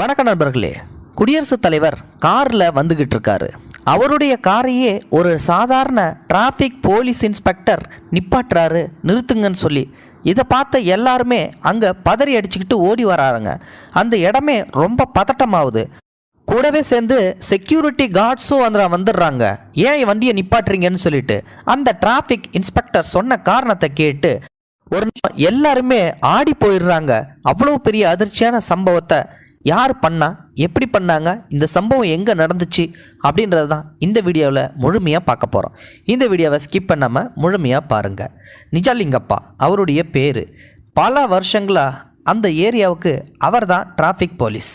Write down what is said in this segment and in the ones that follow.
வணக்க நண்பர்களே குடியரசுத் தலைவர் காரில் வந்துக்கிட்டு இருக்காரு அவருடைய காரையே ஒரு சாதாரண டிராஃபிக் போலீஸ் இன்ஸ்பெக்டர் நிப்பாட்டுறாரு நிறுத்துங்கன்னு சொல்லி இதை பார்த்த எல்லாருமே அங்கே பதறி அடிச்சுக்கிட்டு ஓடி வராருங்க அந்த இடமே ரொம்ப பதட்டமாகுது கூடவே சேர்ந்து செக்யூரிட்டி கார்ட்ஸும் வந்து வந்துடுறாங்க ஏன் வண்டியை நிப்பாட்டுறீங்கன்னு சொல்லிட்டு அந்த டிராஃபிக் இன்ஸ்பெக்டர் சொன்ன காரணத்தை கேட்டு ஒரு எல்லாருமே ஆடி போயிடுறாங்க அவ்வளோ பெரிய அதிர்ச்சியான சம்பவத்தை யார் பண்ணா எப்படி பண்ணாங்க இந்த சம்பவம் எங்கே நடந்துச்சு அப்படின்றது தான் இந்த வீடியோவில் முழுமையாக பார்க்க போகிறோம் இந்த வீடியோவை ஸ்கிப் பண்ணாமல் முழுமையாக பாருங்கள் நிஜாலிங்கப்பா அவருடைய பேர் பல வருஷங்களாக அந்த ஏரியாவுக்கு அவர் தான் டிராஃபிக் போலீஸ்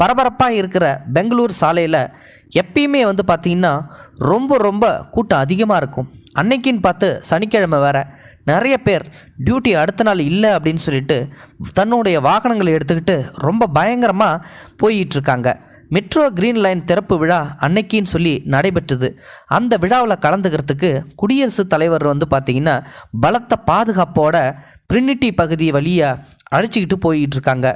பரபரப்பாக இருக்கிற பெங்களூர் சாலையில் எப்பயுமே வந்து பார்த்திங்கன்னா ரொம்ப ரொம்ப கூட்டம் அதிகமாக இருக்கும் அன்னைக்குன்னு பார்த்து சனிக்கிழமை வேறு நிறைய பேர் டியூட்டி அடுத்த நாள் இல்லை அப்படின்னு சொல்லிட்டு தன்னுடைய வாகனங்களை எடுத்துக்கிட்டு ரொம்ப பயங்கரமாக போயிட்டுருக்காங்க மெட்ரோ கிரீன் லைன் திறப்பு விழா அன்னைக்குன்னு சொல்லி நடைபெற்றது அந்த விழாவில் கலந்துக்கிறதுக்கு குடியரசுத் தலைவர் வந்து பார்த்திங்கன்னா பலத்த பாதுகாப்போட பிரினிட்டி பகுதி வழியாக அழைச்சிக்கிட்டு போயிட்டு இருக்காங்க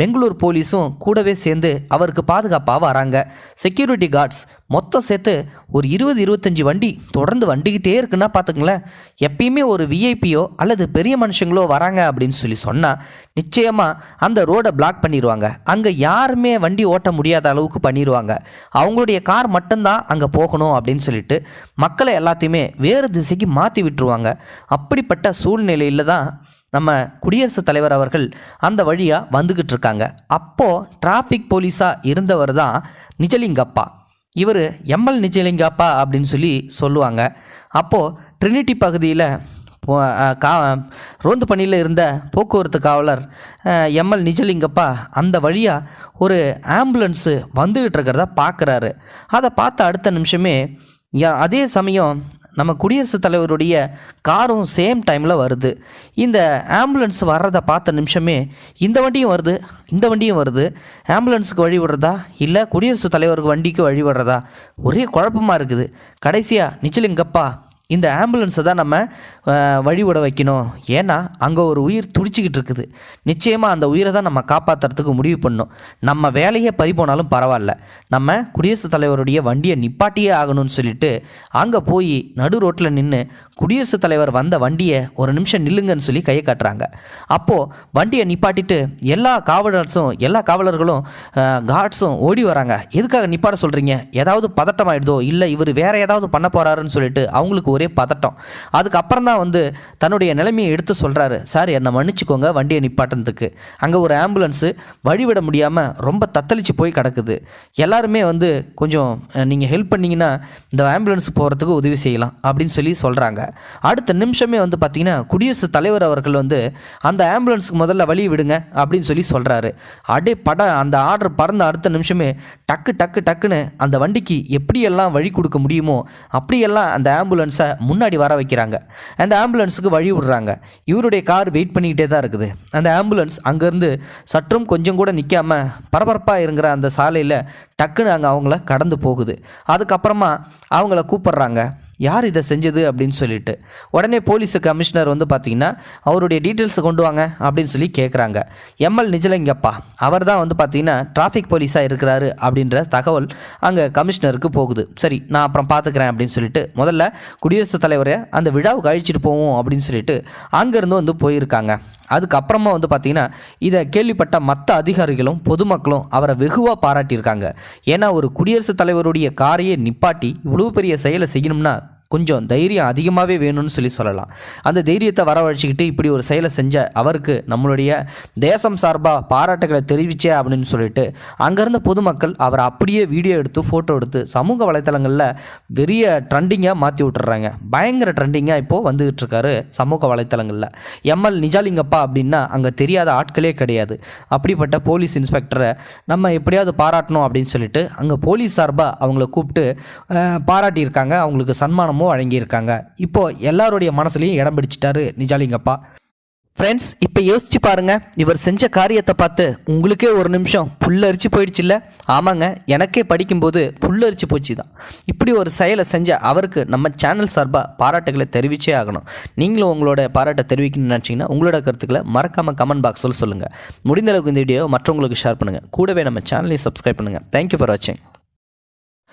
பெங்களூர் போலீஸும் கூடவே சேர்ந்து அவருக்கு பாதுகாப்பாக வராங்க செக்யூரிட்டி கார்ட்ஸ் மொத்தம் சேர்த்து ஒரு இருபது இருபத்தஞ்சி வண்டி தொடர்ந்து வண்டிக்கிட்டே இருக்குன்னா பார்த்துங்களேன் எப்பயுமே ஒரு விஐபியோ அல்லது பெரிய மனுஷங்களோ வராங்க அப்படின்னு சொல்லி சொன்னால் நிச்சயமாக அந்த ரோடை பிளாக் பண்ணிடுவாங்க அங்கே யாருமே வண்டி ஓட்ட முடியாத அளவுக்கு பண்ணிடுவாங்க அவங்களுடைய கார் மட்டும்தான் அங்கே போகணும் அப்படின்னு சொல்லிட்டு மக்களை எல்லாத்தையுமே வேறு திசைக்கு மாற்றி விட்டுருவாங்க அப்படிப்பட்ட சூழ்நிலையில் தான் நம்ம குடியரசுத் தலைவர் அவர்கள் அந்த வழியாக வந்துக்கிட்டு இருக்காங்க அப்போது டிராஃபிக் போலீஸாக இருந்தவர் தான் நிஜலிங்கப்பா இவர் எம்எல் நிஜலிங்கப்பா அப்படின்னு சொல்லி சொல்லுவாங்க அப்போது ட்ரினிட்டி பகுதியில் கா ரோந்து பணியில் இருந்த போக்குவரத்து காவலர் எம்எல் நிஜலிங்கப்பா அந்த வழியாக ஒரு ஆம்புலன்ஸு வந்துக்கிட்டு இருக்கிறத பார்க்குறாரு அதை பார்த்த அடுத்த நிமிஷமே அதே சமயம் நம்ம குடியரசுத் தலைவருடைய காரும் சேம் டைமில் வருது இந்த ஆம்புலன்ஸ் வர்றதை பார்த்த நிமிஷமே இந்த வண்டியும் வருது இந்த வண்டியும் வருது ஆம்புலன்ஸுக்கு வழி விடுறதா இல்லை குடியரசுத் தலைவருக்கு வண்டிக்கு வழி விடுறதா ஒரே குழப்பமாக இருக்குது கடைசியாக நிச்சலிங்கப்பா இந்த ஆம்புலன்ஸை தான் நம்ம வழிவிட வைக்கணும் ஏன்னா அங்கே ஒரு உயிர் துடிச்சிக்கிட்டு இருக்குது நிச்சயமாக அந்த உயிரை தான் நம்ம காப்பாற்றுறதுக்கு முடிவு பண்ணணும் நம்ம வேலையே பறி போனாலும் பரவாயில்ல நம்ம குடியரசுத் தலைவருடைய வண்டியை நிப்பாட்டியே ஆகணும்னு சொல்லிட்டு அங்கே போய் நடு ரோட்டில் நின்று குடியரசுத் தலைவர் வந்த வண்டியை ஒரு நிமிஷம் நில்லுங்கன்னு சொல்லி கையை காட்டுறாங்க அப்போது வண்டியை நிப்பாட்டிட்டு எல்லா காவலர்ஸும் எல்லா காவலர்களும் கார்ட்ஸும் ஓடி வராங்க எதுக்காக நிப்பாட சொல்கிறீங்க ஏதாவது பதட்டம் ஆகிடுதோ இல்லை இவர் வேற ஏதாவது பண்ண போகிறாருன்னு சொல்லிட்டு அவங்களுக்கு ஒரே பதட்டம் அதுக்கப்புறம் தான் வந்து தன்னுடைய நிலைமையை எடுத்து சொல்கிறாரு சார் என்னை மன்னிச்சுக்கோங்க வண்டியை நிப்பாட்டினதுக்கு அங்கே ஒரு ஆம்புலன்ஸு வழிவிட முடியாமல் ரொம்ப தத்தளித்து போய் கிடக்குது எல்லாருமே வந்து கொஞ்சம் நீங்கள் ஹெல்ப் பண்ணிங்கன்னா இந்த ஆம்புலன்ஸ் போகிறதுக்கு உதவி செய்யலாம் அப்படின்னு சொல்லி சொல்கிறாங்க அடுத்த நிமிஷமே வந்து பார்த்திங்கன்னா குடியரசுத் தலைவர் அவர்கள் வந்து அந்த ஆம்புலன்ஸுக்கு முதல்ல வழி விடுங்க அப்படின்னு சொல்லி சொல்கிறாரு அடே பட அந்த ஆர்டர் பறந்த அடுத்த நிமிஷமே டக்கு டக்கு டக்குன்னு அந்த வண்டிக்கு எப்படியெல்லாம் வழி கொடுக்க முடியுமோ அப்படியெல்லாம் அந்த ஆம்புலன்ஸை முன்னாடி வர வைக்கிறாங்க அந்த ஆம்புலன்ஸுக்கு வழி விடுறாங்க இவருடைய கார் வெயிட் பண்ணிக்கிட்டே தான் இருக்குது அந்த ஆம்புலன்ஸ் அங்கேருந்து சற்றும் கொஞ்சம் கூட நிற்காமல் பரபரப்பாக இருக்கிற அந்த சாலையில் டக்குன்னு அங்கே அவங்கள கடந்து போகுது அதுக்கப்புறமா அவங்கள கூப்பிட்றாங்க யார் இதை செஞ்சது அப்படின்னு சொல்லிட்டு உடனே போலீஸ் கமிஷனர் வந்து பார்த்திங்கன்னா அவருடைய டீட்டெயில்ஸை கொண்டு வாங்க அப்படின்னு சொல்லி கேட்குறாங்க எம்எல் நிஜலிங்கப்பா அவர் தான் வந்து பார்த்திங்கன்னா டிராஃபிக் போலீஸாக இருக்கிறாரு அப்படின்ற தகவல் அங்கே கமிஷனருக்கு போகுது சரி நான் அப்புறம் பார்த்துக்கிறேன் அப்படின்னு சொல்லிட்டு முதல்ல குடியரசுத் தலைவரை அந்த விழாவுக்கு அழிச்சிட்டு போவோம் அப்படின்னு சொல்லிட்டு அங்கேருந்து வந்து போயிருக்காங்க அதுக்கப்புறமா வந்து பார்த்திங்கன்னா இதை கேள்விப்பட்ட மற்ற அதிகாரிகளும் பொதுமக்களும் அவரை வெகுவாக பாராட்டியிருக்காங்க ஏன்னா ஒரு குடியரசுத் தலைவருடைய காரையே நிப்பாட்டி இவ்வளவு பெரிய செயலை செய்யணும்னா கொஞ்சம் தைரியம் அதிகமாகவே வேணும்னு சொல்லி சொல்லலாம் அந்த தைரியத்தை வரவழைச்சிக்கிட்டு இப்படி ஒரு செயலை செஞ்ச அவருக்கு நம்மளுடைய தேசம் சார்பாக பாராட்டுகளை தெரிவிச்சே அப்படின்னு சொல்லிட்டு அங்கேருந்த பொதுமக்கள் அவர் அப்படியே வீடியோ எடுத்து ஃபோட்டோ எடுத்து சமூக வலைத்தளங்களில் பெரிய ட்ரெண்டிங்காக மாற்றி விட்டுறாங்க பயங்கர ட்ரெண்டிங்காக இப்போது வந்துகிட்டு இருக்காரு சமூக வலைத்தளங்களில் எம்எல் நிஜாலிங்கப்பா அப்படின்னா அங்கே தெரியாத ஆட்களே கிடையாது அப்படிப்பட்ட போலீஸ் இன்ஸ்பெக்டரை நம்ம எப்படியாவது பாராட்டணும் அப்படின்னு சொல்லிட்டு அங்கே போலீஸ் சார்பாக அவங்கள கூப்பிட்டு பாராட்டியிருக்காங்க அவங்களுக்கு சன்மானம் விருதுகளுமும் வழங்கியிருக்காங்க இப்போது எல்லாருடைய மனசுலையும் இடம் பிடிச்சிட்டாரு நிஜாலிங்கப்பா ஃப்ரெண்ட்ஸ் இப்போ யோசிச்சு பாருங்க இவர் செஞ்ச காரியத்தை பார்த்து உங்களுக்கே ஒரு நிமிஷம் புல்லரிச்சு போயிடுச்சு இல்லை ஆமாங்க எனக்கே படிக்கும்போது புல்லரிச்சு போச்சு தான் இப்படி ஒரு செயலை செஞ்ச அவருக்கு நம்ம சேனல் சார்பாக பாராட்டுகளை தெரிவிச்சே ஆகணும் நீங்களும் உங்களோட பாராட்டை தெரிவிக்கணும்னு நினச்சிங்கன்னா உங்களோட கருத்துக்களை மறக்காமல் கமெண்ட் பாக்ஸில் சொல்லுங்கள் முடிந்தளவுக்கு இந்த வீடியோ மற்றவங்களுக்கு ஷேர் பண்ணுங்கள் கூடவே நம்ம சேனலையும் சப்ஸ்கிரைப் பண்ணுங்கள் தேங்க்யூ ஃபார் வாட்சிங்